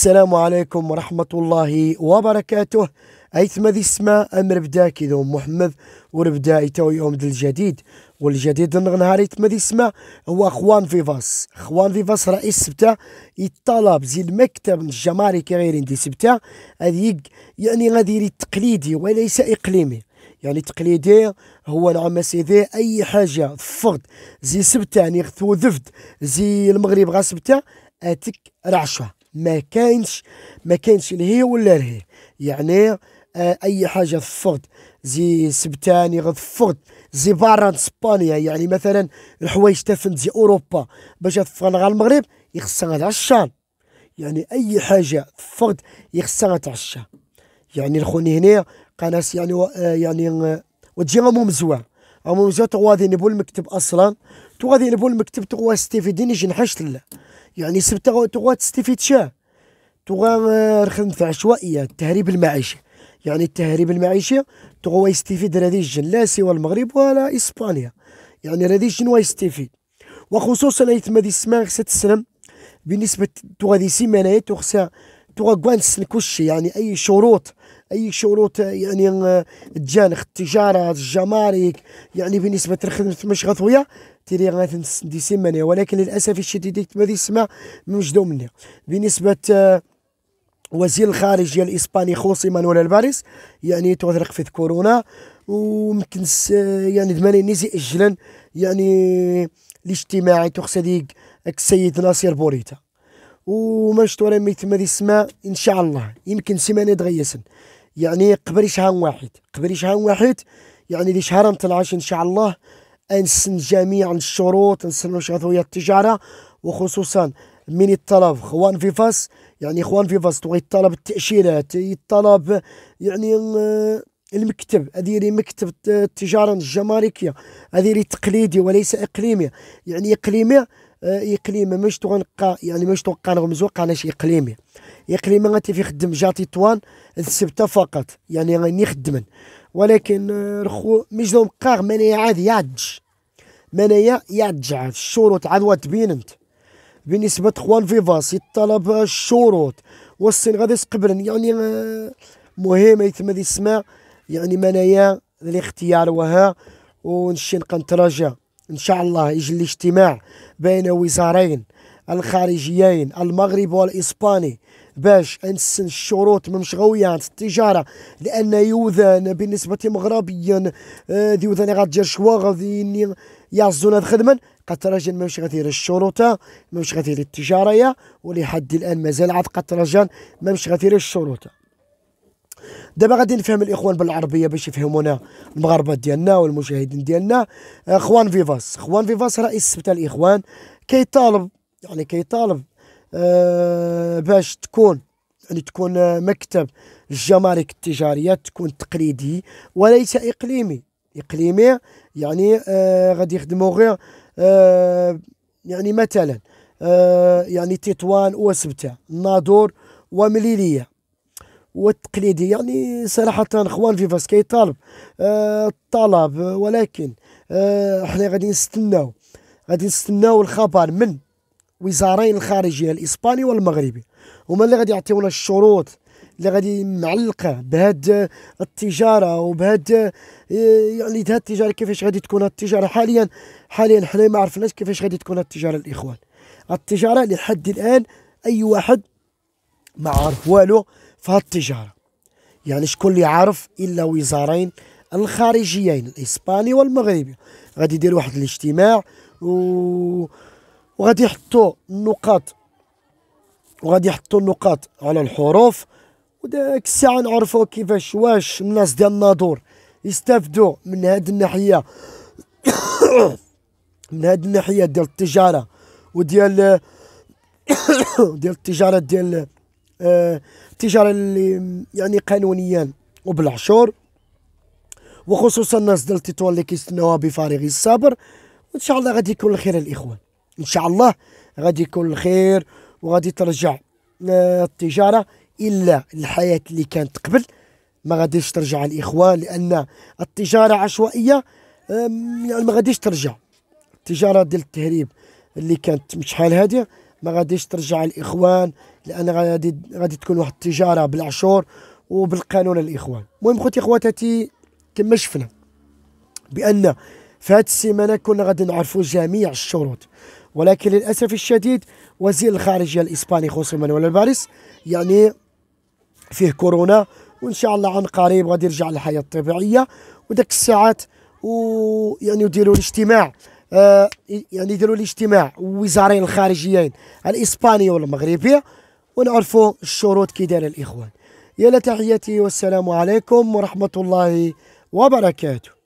السلام عليكم ورحمة الله وبركاته أيثم ذي السماء أمر بداك كذا محمد وربدا يتوي يوم الجديد والجديد النهار أيثم ذي السماء هو خوان فيفاس خوان فيفاس رئيس سبتة يطالب زي المكتب الجماركي غير دي سبتة هذيك يعني غادي تقليدي وليس إقليمي يعني تقليدي هو نعم سيدي اي حاجه فقد زي سبته يعني ذفد زي المغرب غا سبته اتك رعشه ما كاينش ما كاينش الهي ولا الهي يعني آه اي حاجه فرد زي سبتاني غد فرد زي برا اسبانيا يعني مثلا الحوايج تفن زي اوروبا باش تفن على المغرب يخصها تعشان يعني اي حاجه فرد يخصها تعشى يعني الخوني هنا قناس يعني و آه يعني آه، وتجي غمو مزوان غمو مزوان تغوادي نبو المكتب اصلا تغوادي نبو المكتب تغوا ستيفيديني جنحشت لا يعني سبتة تبغى تستفيد شاه تبغى الخدمة عشوائية تهريب المعيشة يعني التهريب المعيشة تبغى يستفيد رديجن لا سوى المغرب ولا إسبانيا يعني شنو ويستفيد وخصوصا ايتما دي السمان خصها تسلم بالنسبة تغادي سيمانات وخصها توغوانس كلشي يعني اي شروط اي شروط آه، يعني تجانخ آه، التجاره الجمارك يعني بالنسبه لخدمه مش غثويه تيري غادي دي ولكن للاسف الشديد ما تسمع مجدو مني بالنسبه آه، وزير الخارجيه الاسباني خوسي مانويل الباريس يعني توثرق في كورونا وممكن يعني دماني نزي اجلا يعني الاجتماعي تخصديق السيد ناصر بوريتا وما نشطو راه ما دي السماء ان شاء الله يمكن سيمانه دغيسن يعني قبل شهر واحد قبل شهر واحد يعني لي شهر نطلعش ان شاء الله انسن جميع الشروط انسن شروط التجاره وخصوصا من الطلب خوان في فاس يعني خوان في فاس تبغي طلب التاشيرات الطلب يعني آه، المكتب اديري مكتب التجاره الجماركيه اديري تقليدي وليس اقليمي يعني اقليمي اقليمه ماش توقع يعني ماش توقع نغمزو قناش اقليمي اقليمي غاتي في خدم جاتي طوان السبته فقط يعني غاني خدمن ولكن آه، رخو مش دوم قاغ مانيا عاد يعج مانيا يعدج عاد الشروط عاد انت بالنسبة خوان فيفاس يطلب آه، الشروط والصين غادي سقبلن يعني آه، مهم يتم السماء يعني منايا الاختيار وها ونشين قنتراجع إن شاء الله يجي الاجتماع بين وزارين الخارجيين المغرب والإسباني باش انسن الشروط من مشغويات التجارة لأن يوذان بالنسبة مغربيا ديوذان آه، غادير شواغ ذي يعزونا الخدمة قد رجل ماهوش غادير الشروط ماهوش غادير التجاره ولحد الآن مازال عاد قد رجل ماهوش غادير الشروط دابا غادي نفهم الاخوان بالعربيه باش يفهمونا المغاربه ديالنا والمشاهدين ديالنا آه، خوان فيفاس خوان فيفاس رئيس سبت الاخوان كيطالب يعني كيطالب آه باش تكون يعني تكون آه، مكتب الجمارك التجاريه تكون تقليدي وليس اقليمي اقليمي يعني آه غادي يخدموا غير آه يعني مثلا آه يعني تطوان وسبته الناظور ومليليه والتقليدي يعني صراحة خوان فيفاس كيطالب الطلب آه، ولكن احنا آه، غادي نستناو غادي نستناو الخبر من وزارين الخارجية الإسباني والمغربي هما اللي غادي يعطيونا الشروط اللي غادي معلقه بهاد التجاره وبهاد آه، يعني هاد التجاره كيفاش غادي تكون التجاره حاليا حاليا حنا ما عرفناش كيفاش غادي تكون التجاره الاخوان التجاره لحد الان اي واحد ما عارف والو في التجارة يعني شكون اللي عارف إلا وزارين الخارجيين الإسباني والمغربي غادي يدير واحد الاجتماع و... وغادي يحطوا النقاط وغادي يحطوا النقاط على الحروف وداك الساعه نعرفوا كيفاش واش الناس ديال الناظور يستافدوا من هاد الناحيه من هاد الناحيه ديال التجاره وديال ديال التجاره ديال التجاره آه، اللي يعني قانونيا وبالعشور وخصوصا الناس ديال تطوان اللي كيستناوها بفارغ الصبر وان شاء الله غادي يكون الخير الاخوان ان شاء الله غادي يكون الخير وغادي ترجع التجاره الا الحياه اللي كانت قبل ما غاديش ترجع الاخوان لان التجاره عشوائيه يعني ما غاديش ترجع التجاره ديال التهريب اللي كانت مش حال هذه ما غاديش ترجع الاخوان لان غادي غادي تكون واحد التجاره بالعشور وبالقانون الاخوان المهم خوتي اخواتاتي كما شفنا بان في هذه السيمانه كنا غادي نعرفوا جميع الشروط ولكن للاسف الشديد وزير الخارجيه الاسباني خوسي مانويل الباريس يعني فيه كورونا وان شاء الله عن قريب غادي يرجع للحياه الطبيعيه وداك الساعات ويعني يديروا الاجتماع آه يعني يديروا الاجتماع وزارين الخارجيين الاسباني والمغربي ونعرفوا الشروط كي الاخوان يلا تحياتي والسلام عليكم ورحمه الله وبركاته